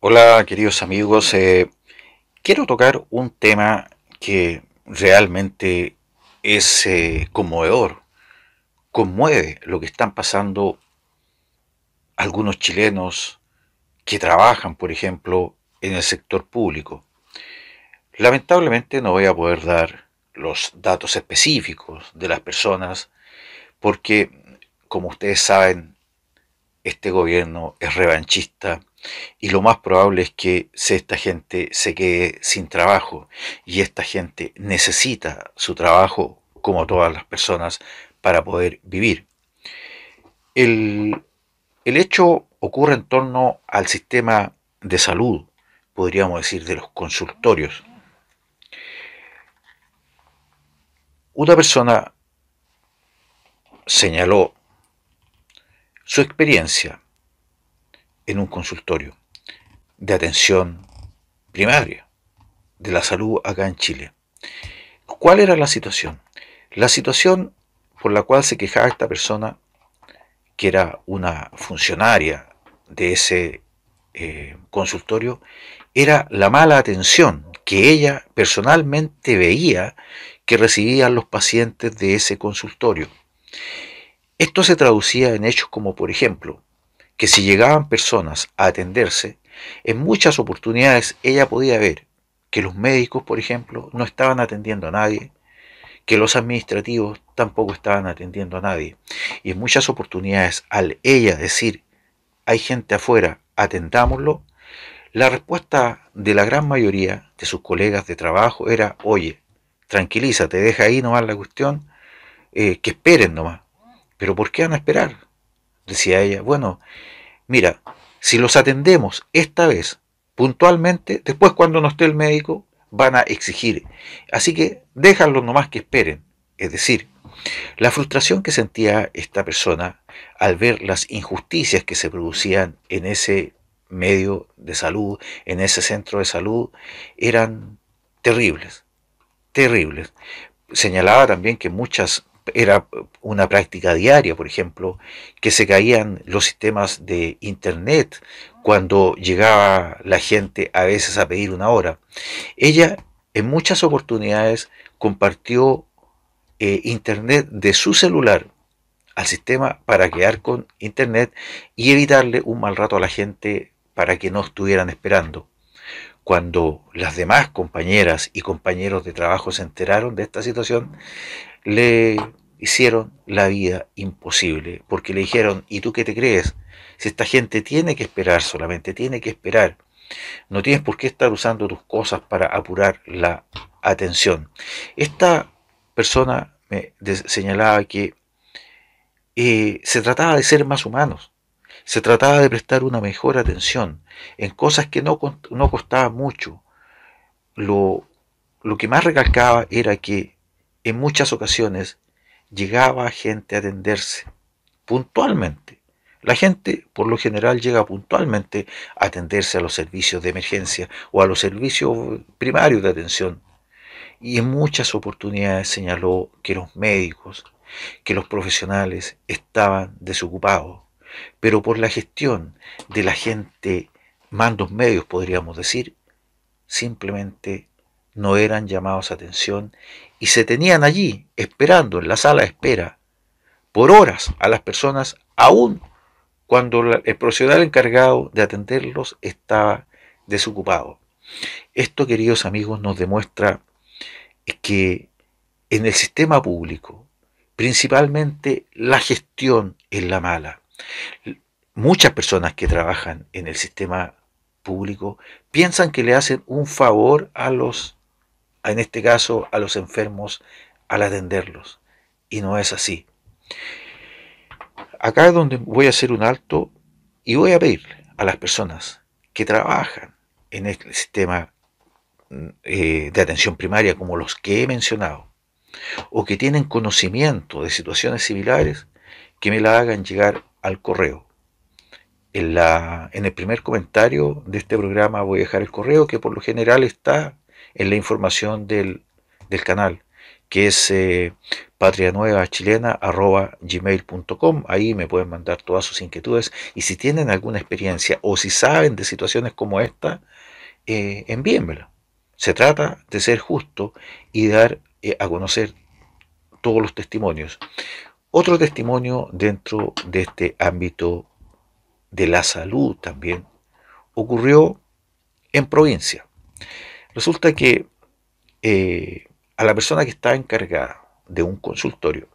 Hola queridos amigos, eh, quiero tocar un tema que realmente es eh, conmovedor, conmueve lo que están pasando algunos chilenos que trabajan, por ejemplo, en el sector público. Lamentablemente no voy a poder dar los datos específicos de las personas porque, como ustedes saben, este gobierno es revanchista y lo más probable es que esta gente se quede sin trabajo y esta gente necesita su trabajo como todas las personas para poder vivir. El, hecho ocurre en torno al sistema de salud, podríamos decir, de los consultorios. Una persona señaló su experiencia en un consultorio de atención primaria de la salud acá en Chile. ¿Cuál era la situación? La situación por la cual se quejaba esta persona, que era una funcionaria de ese eh, consultorio, era la mala atención que ella personalmente veía que recibían los pacientes de ese consultorio. Esto se traducía en hechos como, por ejemplo, que si llegaban personas a atenderse, en muchas oportunidades ella podía ver que los médicos, por ejemplo, no estaban atendiendo a nadie, que los administrativos tampoco estaban atendiendo a nadie. Y en muchas oportunidades, al ella decir, hay gente afuera, atendámoslo, la respuesta de la gran mayoría de sus colegas de trabajo era, oye, tranquilízate, deja ahí nomás la cuestión, eh, que esperen nomás. ¿Pero por qué van a esperar? Decía ella, bueno, mira, si los atendemos esta vez puntualmente, después cuando no esté el médico, van a exigir. Así que déjanlos nomás que esperen. Es decir, la frustración que sentía esta persona al ver las injusticias que se producían en ese medio de salud, en ese centro de salud, eran terribles, terribles. Señalaba también que muchas era una práctica diaria, por ejemplo, que se caían los sistemas de Internet cuando llegaba la gente a veces a pedir una hora. Ella en muchas oportunidades compartió eh, Internet de su celular al sistema para quedar con Internet y evitarle un mal rato a la gente para que no estuvieran esperando. Cuando las demás compañeras y compañeros de trabajo se enteraron de esta situación, le hicieron la vida imposible, porque le dijeron, ¿y tú qué te crees? Si esta gente tiene que esperar solamente, tiene que esperar. No tienes por qué estar usando tus cosas para apurar la atención. Esta persona me señalaba que eh, se trataba de ser más humanos, se trataba de prestar una mejor atención en cosas que no, no costaba mucho. Lo, lo que más recalcaba era que en muchas ocasiones llegaba gente a atenderse puntualmente. La gente por lo general llega puntualmente a atenderse a los servicios de emergencia o a los servicios primarios de atención. Y en muchas oportunidades señaló que los médicos, que los profesionales estaban desocupados, pero por la gestión de la gente, mandos medios podríamos decir, simplemente no eran llamados a atención y se tenían allí, esperando en la sala de espera, por horas a las personas, aún cuando el profesional encargado de atenderlos estaba desocupado. Esto, queridos amigos, nos demuestra que en el sistema público, principalmente la gestión es la mala. Muchas personas que trabajan en el sistema público piensan que le hacen un favor a los en este caso a los enfermos al atenderlos. Y no es así. Acá es donde voy a hacer un alto y voy a pedir a las personas que trabajan en este sistema eh, de atención primaria como los que he mencionado, o que tienen conocimiento de situaciones similares, que me la hagan llegar al correo. En, la, en el primer comentario de este programa voy a dejar el correo que por lo general está en la información del, del canal, que es eh, gmail.com Ahí me pueden mandar todas sus inquietudes y si tienen alguna experiencia o si saben de situaciones como esta, eh, envíenmela. Se trata de ser justo y dar eh, a conocer todos los testimonios. Otro testimonio dentro de este ámbito de la salud también ocurrió en provincia. Resulta que eh, a la persona que está encargada de un consultorio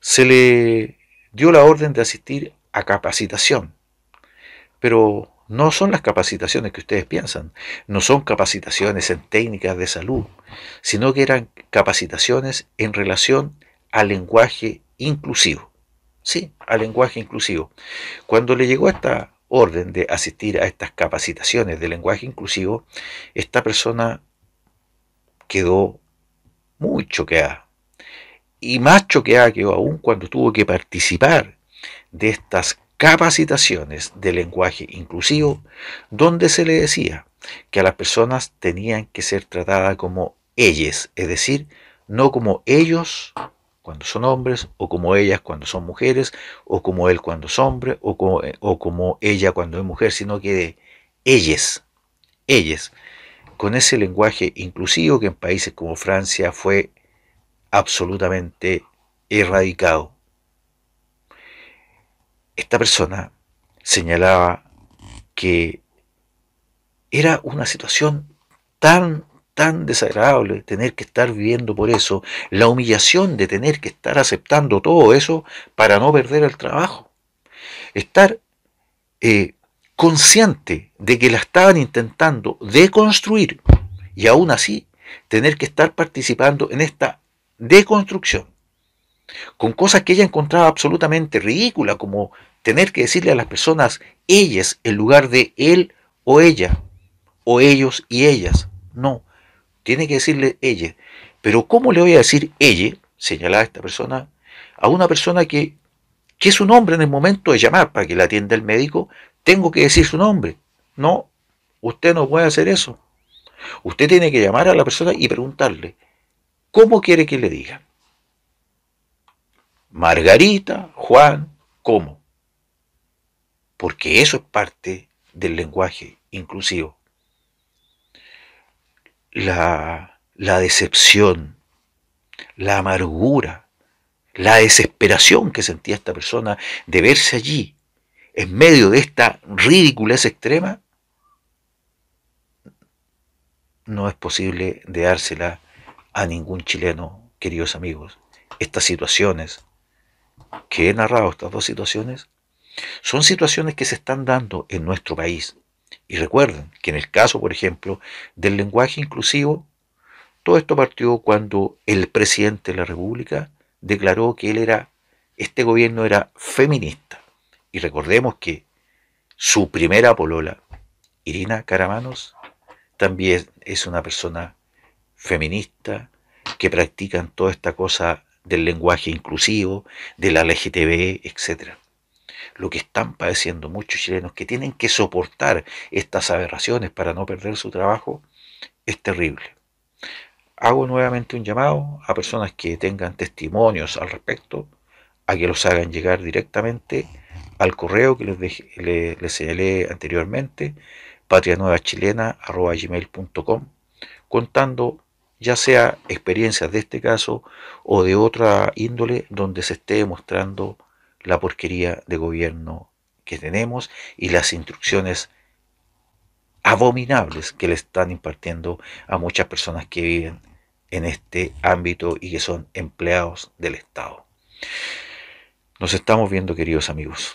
se le dio la orden de asistir a capacitación, pero no son las capacitaciones que ustedes piensan, no son capacitaciones en técnicas de salud, sino que eran capacitaciones en relación al lenguaje inclusivo. Sí, al lenguaje inclusivo. Cuando le llegó esta orden de asistir a estas capacitaciones de lenguaje inclusivo, esta persona quedó muy choqueada. Y más choqueada quedó aún cuando tuvo que participar de estas capacitaciones de lenguaje inclusivo, donde se le decía que a las personas tenían que ser tratadas como ellas, es decir, no como ellos cuando son hombres, o como ellas cuando son mujeres, o como él cuando es hombre, o como, eh, o como ella cuando es mujer, sino que de ellas, ellas, con ese lenguaje inclusivo que en países como Francia fue absolutamente erradicado. Esta persona señalaba que era una situación tan tan desagradable tener que estar viviendo por eso, la humillación de tener que estar aceptando todo eso para no perder el trabajo. Estar eh, consciente de que la estaban intentando deconstruir y aún así tener que estar participando en esta deconstrucción con cosas que ella encontraba absolutamente ridícula, como tener que decirle a las personas ellas en lugar de él o ella, o ellos y ellas. No, tiene que decirle ella. Pero ¿cómo le voy a decir ella, señalada esta persona, a una persona que, que es su nombre en el momento de llamar para que la atienda el médico? Tengo que decir su nombre. No, usted no puede hacer eso. Usted tiene que llamar a la persona y preguntarle, ¿cómo quiere que le diga? Margarita, Juan, ¿cómo? Porque eso es parte del lenguaje inclusivo la, decepción, la amargura, la desesperación que sentía esta persona de verse allí, en medio de esta ridiculez extrema, no es posible de dársela a ningún chileno, queridos amigos. Estas situaciones que he narrado, estas dos situaciones, son situaciones que se están dando en nuestro país. Y recuerden que en el caso, por ejemplo, del lenguaje inclusivo, todo esto partió cuando el presidente de la República declaró que él era, este gobierno era feminista. Y recordemos que su primera polola, Irina Caramanos, también es una persona feminista que practica toda esta cosa del lenguaje inclusivo, de la LGTB, etcétera lo que están padeciendo muchos chilenos que tienen que soportar estas aberraciones para no perder su trabajo, es terrible. Hago nuevamente un llamado a personas que tengan testimonios al respecto, a que los hagan llegar directamente al correo que les, dejé, les, les señalé anteriormente, patrianuevachilena.com, contando ya sea experiencias de este caso o de otra índole donde se esté demostrando la porquería de gobierno que tenemos y las instrucciones abominables que le están impartiendo a muchas personas que viven en este ámbito y que son empleados del Estado. Nos estamos viendo, queridos amigos.